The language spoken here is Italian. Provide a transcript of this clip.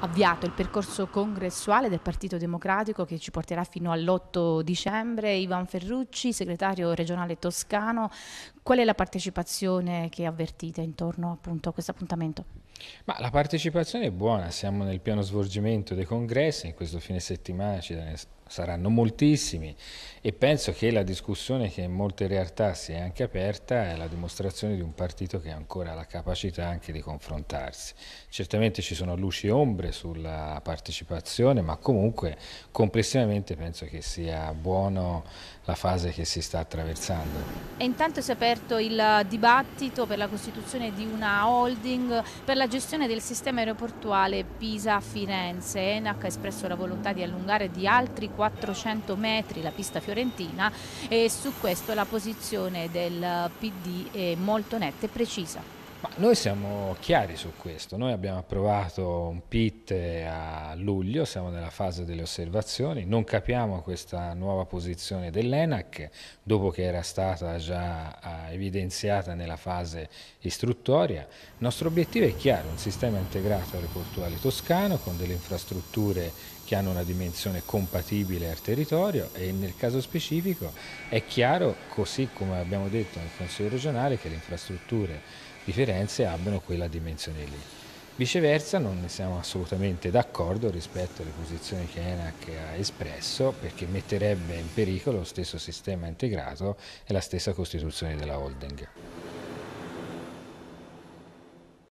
avviato il percorso congressuale del Partito Democratico che ci porterà fino all'8 dicembre. Ivan Ferrucci, segretario regionale toscano, qual è la partecipazione che avvertite intorno appunto a questo appuntamento? Ma la partecipazione è buona, siamo nel piano svolgimento dei congressi, in questo fine settimana ci saranno moltissimi e penso che la discussione che in molte realtà si è anche aperta è la dimostrazione di un partito che ancora ha la capacità anche di confrontarsi. Certamente ci sono luci e ombre sulla partecipazione, ma comunque complessivamente penso che sia buono la fase che si sta attraversando. E intanto si è aperto il dibattito per la costituzione di una holding per la gestione del sistema aeroportuale Pisa-Firenze. ENAC ha espresso la volontà di allungare di altri 40 400 metri la pista fiorentina e su questo la posizione del PD è molto netta e precisa. Ma noi siamo chiari su questo, noi abbiamo approvato un PIT a luglio, siamo nella fase delle osservazioni, non capiamo questa nuova posizione dell'ENAC dopo che era stata già eh, evidenziata nella fase istruttoria. Il nostro obiettivo è chiaro, un sistema integrato aeroportuale toscano con delle infrastrutture che hanno una dimensione compatibile al territorio e nel caso specifico è chiaro, così come abbiamo detto nel Consiglio regionale, che le infrastrutture di Firenze abbiano quella dimensione lì. Viceversa non ne siamo assolutamente d'accordo rispetto alle posizioni che ENAC ha espresso perché metterebbe in pericolo lo stesso sistema integrato e la stessa costituzione della holding.